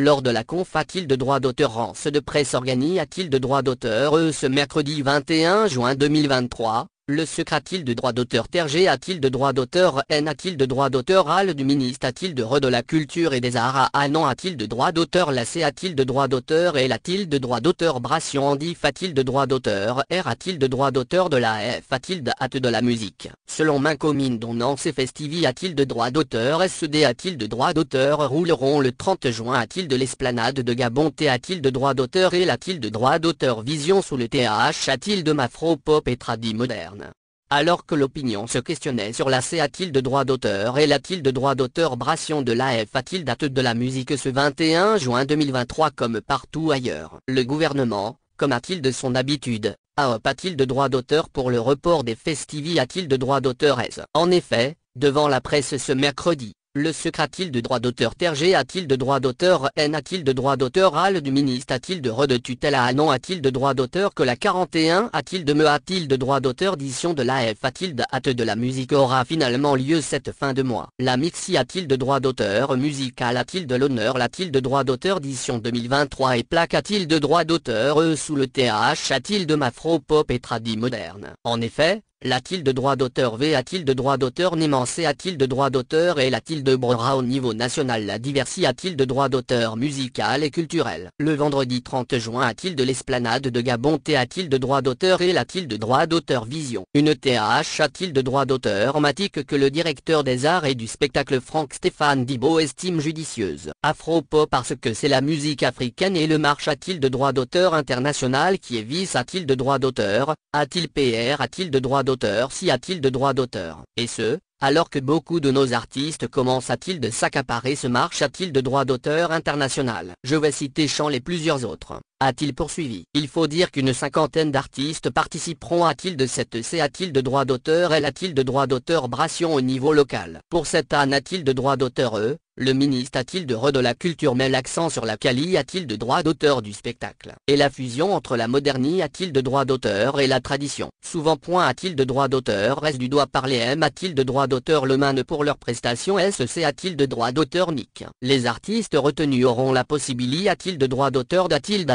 Lors de la conf a-t-il de droit d'auteur ce de presse organise a-t-il de droit d'auteur euh, ce mercredi 21 juin 2023, le secret a-t-il de droit d'auteur tergé a-t-il de droit d'auteur N a-t-il de droit d'auteur AL du ministre a-t-il de re de la culture et des arts A non a-t-il de droit d'auteur Lacé a-t-il de droit d'auteur L a-t-il de droit d'auteur Bration Andif a-t-il de droit d'auteur R a-t-il de droit d'auteur de la F a-t-il de hâte de la musique Selon mincomine dont Nancy Festivi a-t-il de droit d'auteur sed a-t-il de droit d'auteur Rouleront le 30 juin a-t-il de l'esplanade de Gabon T a-t-il de droit d'auteur et a-t-il de droit d'auteur Vision sous le TH a-t-il de Mafro Pop et tradit moderne alors que l'opinion se questionnait sur la C a-t-il de droit d'auteur et l'a-t-il de droit d'auteur Brassion de l'AF a-t-il date de la musique ce 21 juin 2023 comme partout ailleurs Le gouvernement, comme a-t-il de son habitude, a-t-il de droit d'auteur pour le report des festivités a-t-il de droit d'auteur En effet, devant la presse ce mercredi, le secret a-t-il de droit d'auteur Tergé a-t-il de droit d'auteur N a-t-il de droit d'auteur Al du ministre a-t-il de re de tutelle A non a-t-il de droit d'auteur que la 41 a-t-il de me a-t-il de droit d'auteur Dition de la F a-t-il de hâte de la musique aura finalement lieu cette fin de mois La mixie a-t-il de droit d'auteur musical a-t-il de l'honneur L'a-t-il de droit d'auteur Dition 2023 et plaque a-t-il de droit d'auteur E sous le TH a-t-il de mafro pop et tradi moderne En effet, la-t-il de droit d'auteur V a-t-il de droit d'auteur Némancé a-t-il de droit d'auteur et la-t-il de Brora au niveau national La Diversie a-t-il de droit d'auteur musical et culturel Le vendredi 30 juin a-t-il de l'esplanade de Gabon T a-t-il de droit d'auteur et la-t-il de droit d'auteur Vision Une TH a-t-il de droit d'auteur Matique que le directeur des arts et du spectacle Franck Stéphane Dibault estime judicieuse. pop parce que c'est la musique africaine et le marche a-t-il de droit d'auteur international qui est vice a-t-il de droit d'auteur A-t-il PR a-t-il de droit d'auteur Auteur S'y a-t-il de droit d'auteur Et ce, alors que beaucoup de nos artistes commencent à-t-il de s'accaparer ce marché a t il de droit d'auteur international Je vais citer Chant et plusieurs autres a-t-il poursuivi. Il faut dire qu'une cinquantaine d'artistes participeront à-t-il de cette C a-t-il de droit d'auteur Elle a-t-il de droit d'auteur Brassion au niveau local. Pour cette âne a-t-il de droit d'auteur E le ministre a-t-il de re de la culture met l'accent sur la qualité a-t-il de droit d'auteur du spectacle Et la fusion entre la modernie a-t-il de droit d'auteur et la tradition Souvent point a-t-il de droit d'auteur reste du doigt parler M a-t-il de droit d'auteur le man pour leurs prestations SC a-t-il de droit d'auteur Nick Les artistes retenus auront la possibilité a-t-il de droit d'auteur d'a-t-il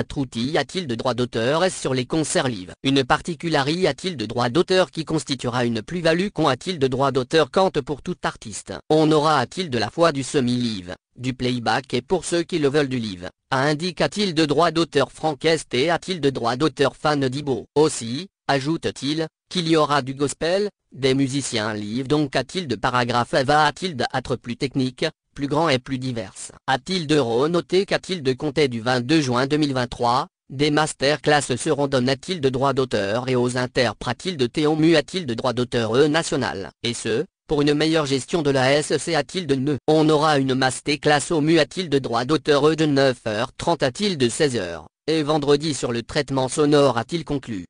a-t-il de droit d'auteur est sur les concerts livres Une particularité a-t-il de droit d'auteur qui constituera une plus-value qu'on a-t-il de droit d'auteur Quant pour tout artiste On aura a-t-il de la foi du semi-live du playback et pour ceux qui le veulent du live. A indique-t-il de droit d'auteur Franck Est et a-t-il de droit d'auteur fan d'Ibo Aussi, ajoute-t-il, qu'il y aura du gospel, des musiciens livres donc a-t-il de paragraphes va-t-il d'être plus technique, plus grand et plus diverse A-t-il de noter qu'a-t-il de compter du 22 juin 2023 des masterclass seront a-t-il de droit d'auteur et aux interprètes a-t-il de Théon a-t-il de droit d'auteur e national Et ce, pour une meilleure gestion de la SC e a-t-il de ne On aura une masterclass au mu a-t-il de droit d'auteur e de 9h30 a-t-il de 16h Et vendredi sur le traitement sonore a-t-il conclu